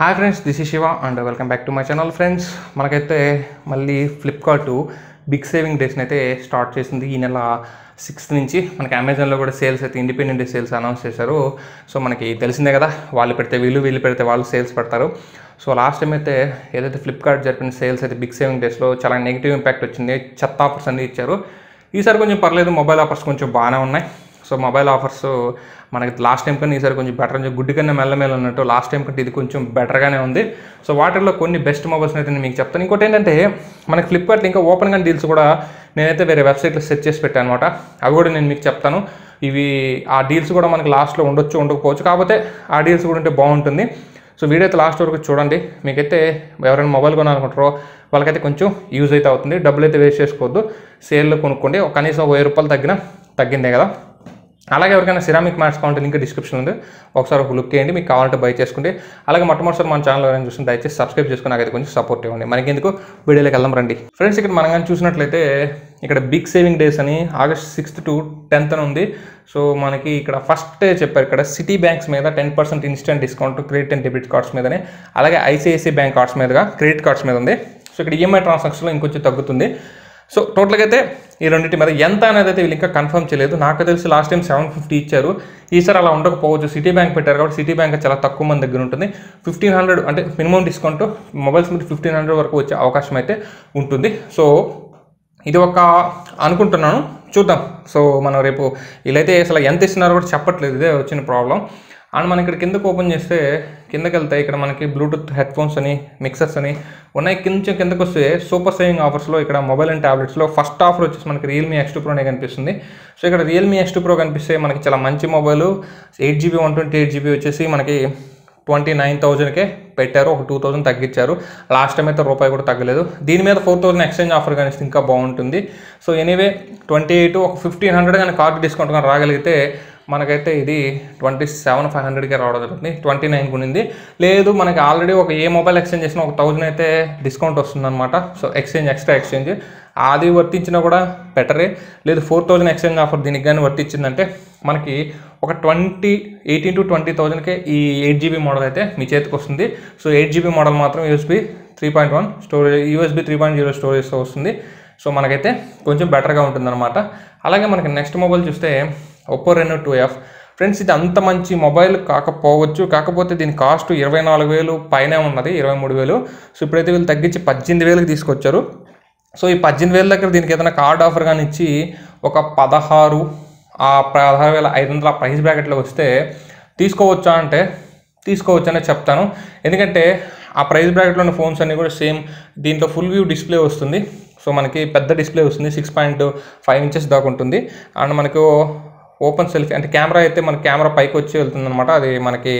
hi friends this is Shiva and welcome back to my channel friends మనకైతే మళ్ళీ Flipkart big saving డేస్ని అయితే start చేసింది ఈ నెల సిక్స్త్ నుంచి మనకి అమెజాన్లో కూడా సేల్స్ అయితే ఇండిపెండెంట్ డే సేల్స్ అనౌన్స్ చేశారు సో మనకి తెలిసిందే కదా వాళ్ళు పెడితే వీళ్ళు వీళ్ళు పెడితే వాళ్ళు సేల్స్ పెడతారు సో లాస్ట్ టైం అయితే ఏదైతే ఫ్లిప్కార్ట్ జరిపిన సేల్స్ అయితే బిగ్ సేవింగ్ డేస్లో చాలా నెగిటివ్ ఇంపాక్ట్ వచ్చింది చెత్త ఆఫర్స్ అన్నీ ఇచ్చారు ఈసారి కొంచెం పర్లేదు మొబైల్ ఆఫర్స్ కొంచెం బాగానే ఉన్నాయి సో మొబైల్ ఆఫర్స్ మనకి లాస్ట్ టైం కన్నా ఈసారి కొంచెం బెటర్ అని గుడ్డి కన్నా మెల్లమెల్ల ఉన్నట్టు లాస్ట్ టైం కంటే ఇది కొంచెం బెటర్గానే ఉంది సో వాటిల్లో కొన్ని బెస్ట్ మొబైల్స్ అయితే నేను మీకు చెప్తాను ఇంకోటి ఏంటంటే మనకి ఫ్లిప్కార్ట్ ఇంకా ఓపెన్గా డీల్స్ కూడా నేనైతే వేరే వెబ్సైట్లో సెర్చ్ చేసి పెట్టాను అనమాట అవి కూడా నేను మీకు చెప్తాను ఇవి ఆ డీల్స్ కూడా మనకి లాస్ట్లో ఉండొచ్చు ఉండకపోవచ్చు కాకపోతే ఆ డీల్స్ కూడా ఉంటే బాగుంటుంది సో వీడియో అయితే లాస్ట్ వరకు చూడండి మీకైతే ఎవరైనా మొబైల్ కొనాలనుకుంటారో వాళ్ళకైతే కొంచెం యూజ్ అయితే అవుతుంది డబ్బులు అయితే వేస్ట్ చేసుకోవద్దు సేల్లో కొనుక్కోండి కనీసం వెయ్యి రూపాయలు తగ్గిన తగ్గిందే కదా అలాగే ఎవరికైనా సిరామిక్ మ్యాట్స్ కావాలంటే లింక్ డిస్క్రిప్షన్ ఉంది ఒకసారి ఒక లుక్ చేయండి మీకు కావాలంటే బై చేసుకుంటే అలాగే మొట్టమొదటిసారి మన ఛానల్ ఎవరైనా చూసిన దయచేసి సబ్స్క్రైబ్ చేసుకుని నాకైతే కొంచెం సపోర్ట్ ఇవ్వండి మనకి ఎందుకు వీడియోలోకి వెళ్దాం రండి ఫ్రెండ్స్ ఇక్కడ మనం కానీ చూసినట్లయితే ఇక్కడ బిగ్ సేవింగ్ డేస్ అని ఆగస్ట్ సిక్స్త్ టు టెన్త్ అని ఉంది సో మనకి ఇక్కడ ఫస్ట్ చెప్పారు ఇక్కడ సిటీ బ్యాంక్స్ మీద ten percent instant discount credit and debit cards మీదనే అలాగే ఐసిఐసిఐ బ్యాంక్ కార్డ్స్ మీదగా క్రెడిట్ కార్డ్స్ మీద ఉంది సో ఇక్కడ ఈఎంఐ e ట్రాన్సాక్షన్లో ఇంకొంచెం తగ్గుతుంది సో టోటల్గా అయితే ఈ రెండింటి మీద ఎంత అనేది అయితే వీళ్ళు ఇంకా కన్ఫర్మ్ చేయలేదు నాకు తెలిసి లాస్ట్ టైం సెవెన్ ఫిఫ్టీ ఇచ్చారు ఈసారి అలా ఉండకపోవచ్చు సిటీ బ్యాంక్ పెట్టారు కాబట్టి సిటీ బ్యాంక్ చాలా తక్కువ మంది దగ్గర ఉంటుంది ఫిఫ్టీన్ హండ్రెడ్ అంటే మినిమం డిస్కౌంట్ మొబైల్స్ మీద ఫిఫ్టీన్ హండ్రెడ్ వరకు వచ్చే అవకాశం అయితే ఉంటుంది సో ఇది ఒక అనుకుంటున్నాను చూద్దాం సో మనం రేపు వీళ్ళైతే అసలు ఎంత ఇస్తున్నారో కూడా చెప్పట్లేదు ఇదే వచ్చిన ప్రాబ్లం అండ్ మనం ఇక్కడ కిందకు ఓపెన్ చేస్తే కిందకి వెళ్తే ఇక్కడ మనకి బ్లూటూత్ హెడ్ఫోన్స్ అని మిక్సర్స్ అని ఉన్నాయి కొంచెం కిందకు వస్తే సూపర్ సేవింగ్ ఆఫర్స్లో ఇక్కడ మొబైల్ అండ్ ట్యాబ్లెట్స్లో ఫస్ట్ ఆఫర్ వచ్చేసి మనకి రియల్మీ ఎక్స్ టూ అనే కనిపిస్తుంది సో ఇక్కడ రియల్మీ ఎక్స్ టూ ప్రో కనిపిస్తే మనకి చాలా మంచి mobile eight GB one twenty eight GB వచ్చేసి మనకి ట్వంటీ నైన్ థౌజండ్కే పెట్టారు ఒక టూ థౌజండ్ తగ్గించారు లాస్ట్ టైం అయితే రూపాయి కూడా తగ్గలేదు దీని మీద ఫోర్ థౌజండ్ ఎక్స్చేంజ్ ఆఫర్ కానీ ఇంకా బాగుంటుంది సో ఎనీవే ట్వంటీ ఎయిట్ ఒక ఫిఫ్టీన్ హండ్రెడ్ కానీ కార్డు డిస్కౌంట్ కానీ రాగలిగితే మనకైతే ఇది ట్వంటీ సెవెన్ ఫైవ్ హండ్రెడ్కే రావడం జరుగుతుంది ట్వంటీ నైన్ ఉంది లేదు మనకి ఆల్రెడీ ఒక ఏ మొబైల్ ఎక్స్చేంజ్ చేసినా ఒక థౌజండ్ అయితే డిస్కౌంట్ వస్తుందన్నమాట సో ఎక్స్చేంజ్ ఎక్స్ట్రా ఎక్స్చేంజ్ అది వర్తించినా కూడా బెటరే లేదు ఫోర్ థౌజండ్ ఎక్స్చేంజ్ ఆఫర్ దీనికి కానీ వర్తించిందంటే మనకి ఒక ట్వంటీ ఎయిటీన్ టు ట్వంటీ థౌజండ్కే ఈ ఎయిట్ జీబీ మోడల్ అయితే మీ చేతికి వస్తుంది సో ఎయిట్ జీబీ మోడల్ మాత్రం USB three point one storage USB three point zero స్టోరేజ్తో వస్తుంది సో మనకైతే కొంచెం బెటర్గా ఉంటుందన్నమాట అలాగే మనకి నెక్స్ట్ మొబైల్ చూస్తే Oppo Reno two F friends ఇది అంత మంచి మొబైల్ కాకపోవచ్చు కాకపోతే దీని కాస్ట్ ఇరవై నాలుగు వేలు పైనే ఉన్నది ఇరవై మూడు వేలు సో ఇప్పుడైతే వీళ్ళు తగ్గించి పద్దెనిమిది వేలకు తీసుకొచ్చారు సో ఈ పద్దెనిమిది వేల దగ్గర దీనికి ఏదైనా కార్డ్ ఆఫర్ కానీ ఇచ్చి ఒక పదహారు ఆ పదహారు వేల ఐదు వందల ప్రైస్ బ్రాకెట్లో వస్తే తీసుకోవచ్చా అంటే తీసుకోవచ్చు అనే చెప్తాను ఎందుకంటే ఆ ప్రైస్ బ్రాకెట్లో ఉన్న ఫోన్స్ అన్నీ కూడా సేమ్ దీంట్లో ఫుల్ వ్యూ డిస్ప్లే వస్తుంది సో మనకి పెద్ద డిస్ప్లే వస్తుంది సిక్స్ పాయింట్ ఫైవ్ ఇంచెస్ దాకా ఉంటుంది అండ్ మనకు ఓపెన్ సెల్ఫీ అంటే కెమెరా అయితే మన కెమెరా పైకి వచ్చి వెళ్తుందనమాట అది మనకి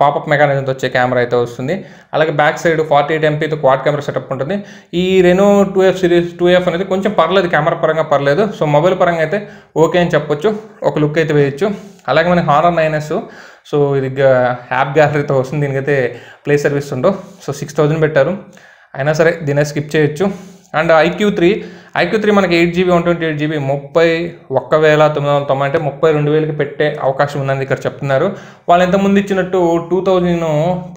పాపప్ మెకానిజంతో వచ్చే కెమెరా అయితే వస్తుంది అలాగే బ్యాక్ సైడ్ ఫార్టీ ఎయిట్ ఎంపీతో క్వాడ్ కెమెరా సెటప్ ఉంటుంది ఈ Reno two F series two F అనేది కొంచెం పర్లేదు కెమెరా పరంగా పర్లేదు సో మొబైల్ పరంగా అయితే ఓకే అని చెప్పొచ్చు ఒక లుక్ అయితే వేయచ్చు అలాగే మనకి హానర్ నైన్ ఎస్ సో ఇది యాప్ గ్యాలరీతో వస్తుంది దీనికైతే ప్లే సర్వీస్ ఉండవు సో సిక్స్ థౌజండ్ పెట్టారు అయినా సరే దీని స్కిప్ చేయొచ్చు and iQOO three iQOO three మనకి eight GB one twenty eight GB ముప్పై ఒక్క వేల తొమ్మిది వందల తొంభై అంటే ముప్పై రెండు వేలకి పెట్టే అవకాశం ఉందని ఇక్కడ చెప్తున్నారు వాళ్ళు ఎంతమంది ఇచ్చినట్టు టూ థౌజండ్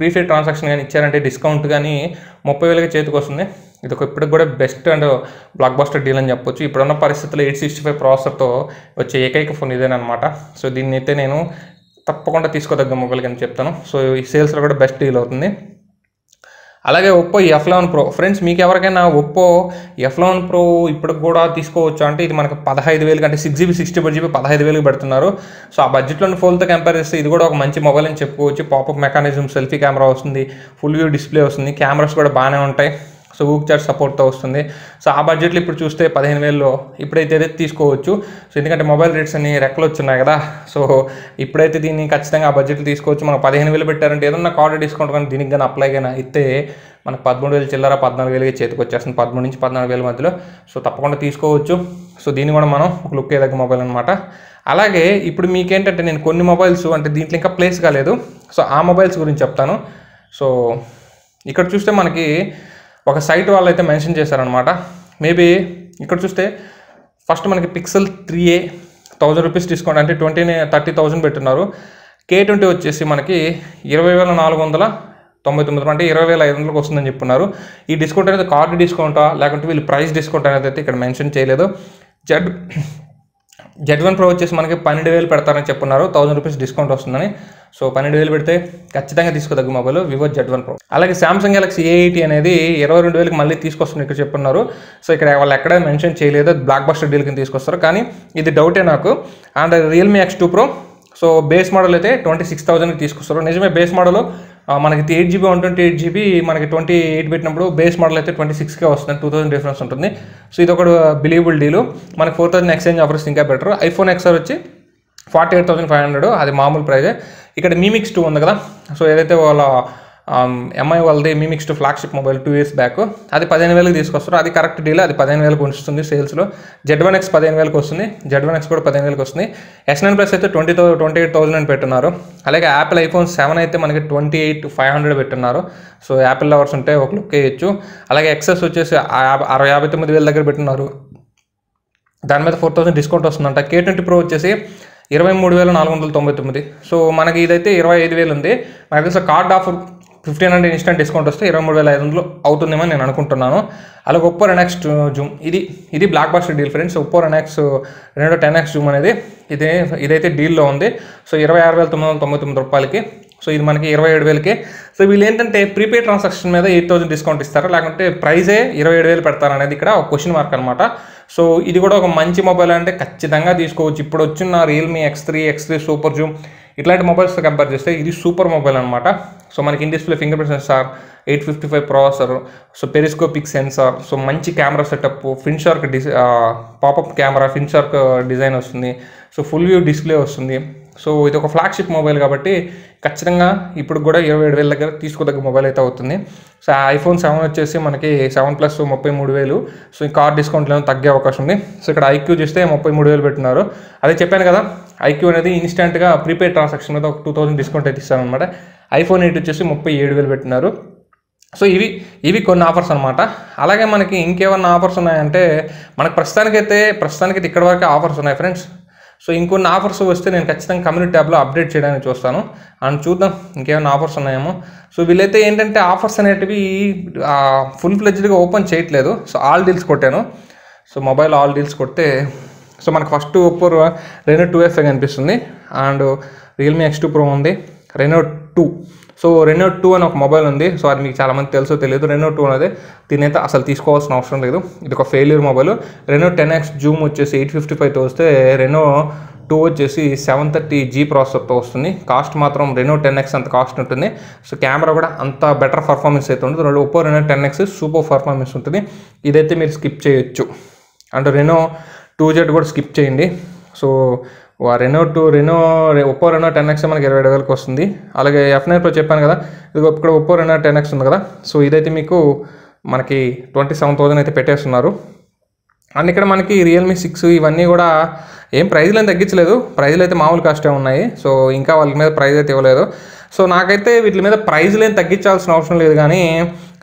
ప్రీఫైడ్ ట్రాన్సాక్షన్ కానీ ఇచ్చారంటే డిస్కౌంట్ కానీ ముప్పై వేలకి చేతికి వస్తుంది ఇది ఒక ఇప్పటికి కూడా best and blockbuster deal అని చెప్పొచ్చు ఇప్పుడున్న పరిస్థితుల్లో ఎయిట్ సిక్స్టీ ఫైవ్ ప్రాసెసర్తో వచ్చే ఏకైక ఫోన్ ఇదేనమాట సో దీన్ని అయితే నేను తప్పకుండా తీసుకోదగ్గ మొబైల్ కింద చెప్తాను సో ఈ సేల్స్లో కూడా బెస్ట్ డీల్ అవుతుంది అలాగే Oppo F eleven pro friends మీకు ఎవరికైనా ఒప్పో ఎఫ్ లెవెన్ ప్రో ఇప్పటికి కూడా తీసుకోవచ్చు అంటే ఇది మనకు పదహైదు వేలు కంటే six GB sixty four GB పదహైదు వేలు పెడుతున్నారు సో ఆ బడ్జెట్లోని ఫోన్తో కంపేర్ చేస్తే ఇది కూడా ఒక మంచి మొబైల్ అని చెప్పుకోవచ్చు పాపప్ మెకానిజం సెల్ఫీ కెమెరా వస్తుంది ఫుల్ వ్యూ డిస్ప్లే వస్తుంది కెమెరాస్ కూడా బాగానే ఉంటాయి సో ఊక్ చార్జ్ సపోర్ట్తో వస్తుంది సో ఆ బడ్జెట్లో ఇప్పుడు చూస్తే పదిహేను వేల్లో ఇప్పుడైతే తీసుకోవచ్చు సో ఎందుకంటే మొబైల్ రేట్స్ అన్ని రెక్కలు వచ్చినాయి కదా సో ఇప్పుడైతే దీన్ని ఖచ్చితంగా ఆ బడ్జెట్లు తీసుకోవచ్చు మనం పదిహేను వేలు పెట్టారంటే ఏదన్నా కార్డు డిస్కౌంట్ కానీ దీనికి కానీ అప్లై కానీ అయితే మనకు పదమూడు వేలు చిల్లర పద్నాలుగు వేలుగా చేతికి వచ్చేస్తుంది పదమూడు నుంచి పద్నాలుగు వేల మధ్యలో సో తప్పకుండా తీసుకోవచ్చు సో దీన్ని కూడా మనం ఒక లుక్ ఏదగ్గ మొబైల్ అనమాట అలాగే ఇప్పుడు మీకేంటంటే నేను కొన్ని మొబైల్స్ అంటే దీంట్లో ఇంకా ప్లేస్ కాలేదు సో ఆ మొబైల్స్ గురించి చెప్తాను సో ఇక్కడ చూస్తే మనకి ఒక సైట్ వాళ్ళు అయితే మెన్షన్ చేశారనమాట మేబీ ఇక్కడ చూస్తే ఫస్ట్ మనకి Pixel three A thousand rupees discount అంటే ట్వంటీ థర్టీ థౌజండ్ పెట్టున్నారు కే ట్వంటీ వచ్చేసి మనకి ఇరవై వేల నాలుగు వందల తొంభై తొమ్మిది అంటే ఇరవై వేల ఐదు వందలకు వస్తుందని చెప్తున్నారు ఈ డిస్కౌంట్ అనేది కార్డు డిస్కౌంటా లేకుంటే వీళ్ళు ప్రైస్ డిస్కౌంట్ అనేది అయితే ఇక్కడ మెన్షన్ చేయలేదు జెడ్ జెడ్ వన్ ప్రో వచ్చేసి మనకి పన్నెండు వేలు పెడతారని చెప్పున్నారు థౌసండ్ రూపీస్ డిస్కౌంట్ వస్తుందని సో పన్నెండు వేలు పెడితే ఖచ్చితంగా తీసుకోదగ్గ mobile Vivo Z one pro అలాగే సామ్సంగ్ గెలాక్సీ ఏఐటీ అనేది ఇరవై రెండు వేలకు మళ్ళీ తీసుకొస్తుంది ఇక్కడ చెప్పున్నారు సో ఇక్కడ వాళ్ళు ఎక్కడ మెన్షన్ చేయలేదు బ్లాక్ బస్టర్ డీల్ కింద తీసుకొస్తారు కానీ ఇది డౌటే నాకు and Realme X two pro so base model అయితే ట్వంటీ సిక్స్ థౌసండ్కి తీసుకొస్తారు నిజమే బేస్ మోడల్ మనకి eight GB one twenty eight GB మనకి ట్వంటీ ఎయిట్ పెట్టినప్పుడు బేస్ మోడల్ అయితే ట్వంటీ సిక్స్కే వస్తుంది టూ థౌసండ్ డిఫరెన్స్ ఉంటుంది సో ఇది ఒక బిలీవబుల్ డీలు మనకి ఫోర్ థౌసండ్ ఎక్స్చేంజ్ ఆఫర్స్ ఇంకా బెటర్ ఐఫోన్ ఎక్స్ఆర్ వచ్చి forty eight thousand five hundred అది మామూలు ప్రైజే ఇక్కడ మీమిక్స్ టూ ఉంది కదా సో ఏదైతే వాళ్ళ ఎంఐ um, వాళ్ళది Mi mixed flagship mobile two years back అది పదిహేను వేలకు తీసుకొస్తారు అది కరెక్ట్ డీల్ అది పదిహేను వేలకు వస్తుంది సేల్స్లో జెడ్ వన్ ఎక్స్ పదిహేను వేలకు వస్తుంది జెడ్ వన్ ఎక్స్ కూడా పదిహేను వేలకు వస్తుంది ఎస్ నైన్ ప్లస్ అయితే ట్వంటీ ట్వంటీ ఎయిట్ థౌసండ్ అని పెట్టున్నారు అలాగే యాపిల్ ఐఫోన్ సెవెన్ అయితే మనకి ట్వంటీ ఎయిట్ ఫైవ్ హండ్రెడ్ పెట్టున్నారు సో యాపిల్ లవర్స్ ఉంటే ఒక లుక్ వేయచ్చు అలాగే ఎక్సెస్ వచ్చేసి అరవై యాభై తొమ్మిది వేల దగ్గర పెట్టున్నారు దాని మీద ఫోర్ థౌసండ్ డిస్కౌంట్ వస్తుందంట కే ట్వంటీ ప్రో వచ్చేసి ఇరవై మూడు వేల నాలుగు వందల తొంభై తొమ్మిది సో మనకి ఇదైతే ఇరవై ఐదు వేలు ఉంది మనకు తెలిసి card offer fifteen hundred instant discount వస్తే ఇరవై మూడు వేల ఐదు వందలు అవుతుందేమని నేను అనుకుంటున్నాను అలాగే ఒప్పో రెనాక్స్ జూమ్ ఇది ఇది blockbuster deal friends Oppo Reno X రెండు టెన్ ఎక్స్ జూమ్ అనేది ఇదే ఇదైతే డీల్లో ఉంది సో ఇరవై ఆరు వేల తొమ్మిది వందల తొంభై తొమ్మిది రూపాయలకి సో ఇది మనకి ఇరవై ఏడు వేలకే సో వీళ్ళు ఏంటంటే ప్రీపేడ్ ట్రాన్సాక్షన్ మీద ఎయిట్ థౌసండ్ డిస్కౌంట్ ఇస్తారు లేకుంటే ప్రైజే ఇరవై ఏడు వేలు పెడతారనేది ఇక్కడ ఒక క్వశ్చన్ మార్క్ అనమాట సో ఇది కూడా ఒక మంచి మొబైల్ అంటే ఖచ్చితంగా తీసుకోవచ్చు ఇప్పుడు వచ్చిన Realme X three X three super zoom ఇట్లాంటి మొబైల్స్ కంపేర్ చేస్తే ఇది సూపర్ మొబైల్ అనమాట సో మనకి in display fingerprint sensor eight fifty five processor so periscopic sensor so మంచి camera setup fin shark this popup camera fin shark design వస్తుంది so full view display వస్తుంది so ఇది ఒక flagship mobile కాబట్టి ఖచ్చితంగా ఇప్పుడు కూడా ఇరవై ఏడు వేల దగ్గర తీసుకోదగ్గ మొబైల్ అయితే అవుతుంది సో ఐఫోన్ సెవెన్ వచ్చేసి మనకి సెవెన్ ప్లస్ ముప్పై మూడు వేలు సో ఈ కార్ డిస్కౌంట్లో తగ్గే అవకాశం ఉంది సో ఇక్కడ ఐక్యూ చేస్తే ముప్పై మూడు వేలు పెట్టినారు అదే చెప్పాను కదా ఐక్యూ అనేది ఇన్స్టెంట్గా ప్రీపెయిడ్ ట్రాన్సాక్షన్ మీద ఒక టూ థౌసండ్ డిస్కౌంట్ అయితే అనమాట ఐఫోన్ ఎయిట్ వచ్చేసి ముప్పై ఏడు వేలు పెట్టినారు సో ఇవి ఇవి కొన్ని ఆఫర్స్ అనమాట అలాగే మనకి ఇంకేమన్నా ఆఫర్స్ ఉన్నాయంటే మనకు ప్రస్తుతానికైతే ప్రస్తుతానికైతే ఇక్కడ వరకు ఆఫర్స్ ఉన్నాయి ఫ్రెండ్స్ సో ఇంకొన్ని ఆఫర్స్ వస్తే నేను ఖచ్చితంగా కమ్యూనిటీ ట్యాబ్లో అప్డేట్ చేయడానికి చూస్తాను అండ్ చూద్దాం ఇంకేమైనా ఆఫర్స్ ఉన్నాయేమో సో వీళ్ళైతే ఏంటంటే ఆఫర్స్ అనేటివి ఫుల్ ఫ్లెజ్డ్గా ఓపెన్ చేయట్లేదు సో ఆల్ డీల్స్ కొట్టాను సో మొబైల్ ఆల్ డీల్స్ కొట్టే సో మనకు first Oppo Reno two F కనిపిస్తుంది and Realme X two pro ఉంది Reno two so Reno two అని ఒక మొబైల్ ఉంది సో అది మీకు చాలామంది తెలుసో తెలియదు రెనో టూ అనేది దీనైతే అసలు తీసుకోవాల్సిన అవసరం లేదు ఇది ఒక failure mobile Reno ten X zoom వచ్చేసి ఎయిట్ ఫిఫ్టీ ఫైవ్తో వస్తే రెనో టూ వచ్చేసి సెవెన్ థర్టీ జీ ప్రాసెసర్తో వస్తుంది కాస్ట్ మాత్రం రెనో టెన్ ఎక్స్ అంత కాస్ట్ ఉంటుంది సో కెమెరా కూడా అంత బెటర్ పర్ఫార్మెన్స్ అయితే ఉంటుంది రెండు Oppo Reno ten X super performance ఉంటుంది ఇదైతే మీరు స్కిప్ చేయొచ్చు అంటే రెనో టూ జెడ్ కూడా స్కిప్ చేయండి so Reno two Reno Oppo Reno ten X మనకి ఇరవై ఐదు వస్తుంది అలాగే ఎఫ్ నైన్ ప్రో చెప్పాను కదా ఇది ఇక్కడ ఒప్పో రెనో టెన్ ఎక్స్ ఉంది కదా సో ఇదైతే మీకు మనకి ట్వంటీ సెవెన్ థౌజండ్ అయితే పెట్టేస్తున్నారు అండ్ ఇక్కడ మనకి రియల్మీ సిక్స్ ఇవన్నీ కూడా ఏం ప్రైజ్లు ఏం తగ్గించలేదు ప్రైజ్లు అయితే మామూలు కాస్టే ఉన్నాయి సో ఇంకా వాళ్ళ మీద ప్రైజ్ అయితే ఇవ్వలేదు సో నాకైతే వీటి మీద ప్రైజ్లు ఏం తగ్గించాల్సిన అవసరం లేదు కానీ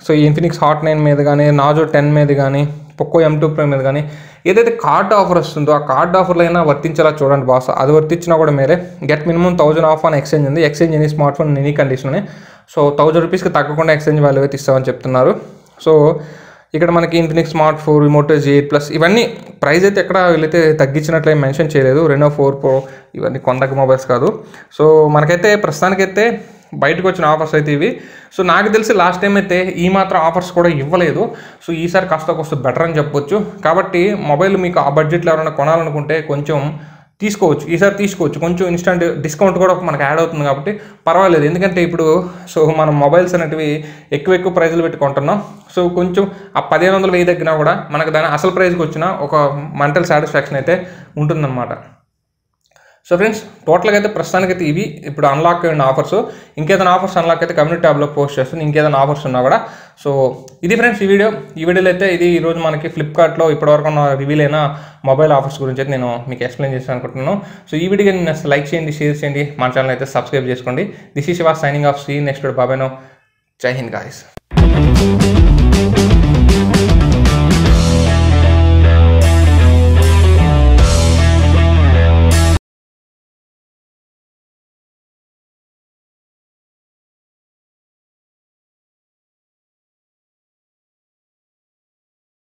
సో ఇన్ఫినిక్స్ హాట్ నైన్ మీద కానీ నాజో టెన్ మీద కానీ పొక్కో ఎం టూ ప్రైమ్ మీద కానీ ఏదైతే కార్డ్ ఆఫర్ వస్తుందో ఆ కార్డ్ ఆఫర్లో అయినా వర్తించేలా చూడండి బాస్ అది వర్తించినా కూడా మీరే గెట్ మినిమం థౌజండ్ ఆఫ్ అని ఎక్స్చేంజ్ ఉంది ఎక్స్చేంజ్ అని smart phone any condition so thousand రూపీస్కి తగ్గకుండా ఎక్స్చేంజ్ వాల్యూ అయితే ఇస్తామని చెప్తున్నారు సో ఇక్కడ మనకి Infinix smart four remote G eight plus ఇవన్నీ ప్రైస్ అయితే ఎక్కడ వీళ్ళైతే తగ్గించినట్లయితే మెన్షన్ చేయలేదు రెండో ఫోర్ ప్రో ఇవన్నీ కొండక మొబైల్స్ కాదు సో మనకైతే ప్రస్తుతానికైతే బయటకు వచ్చిన ఆఫర్స్ అయితే ఇవి సో నాకు తెలిసి లాస్ట్ టైం అయితే ఈ మాత్రం ఆఫర్స్ కూడా ఇవ్వలేదు సో ఈసారి కాస్త కొంచెం బెటర్ అని చెప్పొచ్చు కాబట్టి మొబైల్ మీకు ఆ బడ్జెట్లో ఎవరైనా కొనాలనుకుంటే కొంచెం తీసుకోవచ్చు ఈసారి తీసుకోవచ్చు కొంచెం ఇన్స్టంట్ డిస్కౌంట్ కూడా మనకు యాడ్ అవుతుంది కాబట్టి పర్వాలేదు ఎందుకంటే ఇప్పుడు సో మనం మొబైల్స్ అనేటివి ఎక్కువ ఎక్కువ ప్రైజ్లు పెట్టుకుంటున్నాం సో కొంచెం ఆ పదిహేను వందల వెయ్యి తగ్గినా కూడా మనకు దాని అసలు ప్రైజ్కి వచ్చిన ఒక మెంటల్ సాటిస్ఫాక్షన్ అయితే ఉంటుందన్నమాట సో ఫ్రెండ్స్ టోటల్గా అయితే ప్రస్తుతానికి అయితే ఇవి ఇప్పుడు అన్లాక్ అయిన ఆఫర్స్ ఇంకేదైనా ఆఫర్స్ అన్లాక్ అయితే కమ్యూనిటీ ట్యాబ్లో పోస్ట్ చేస్తుంది ఇంకేదైనా ఆఫర్స్ ఉన్నా కూడా సో ఇది ఫ్రెండ్స్ ఈ వీడియో ఈ వీడియోలో అయితే ఇది ఈరోజు మనకి ఫ్లిప్కార్ట్లో ఇప్పటివరకు రివీల్ అయిన మొబైల్ ఆఫర్స్ గురించి అయితే నేను మీకు ఎక్స్ప్లెయిన్ చేసి అనుకుంటున్నాను సో ఈ వీడియో నేను లైక్ చేయండి షేర్ చేయండి మన ఛానల్ అయితే సబ్స్క్రైబ్ చేసుకోండి this is Shiva signing off see next బాబేనో జై హింద్ గాయస్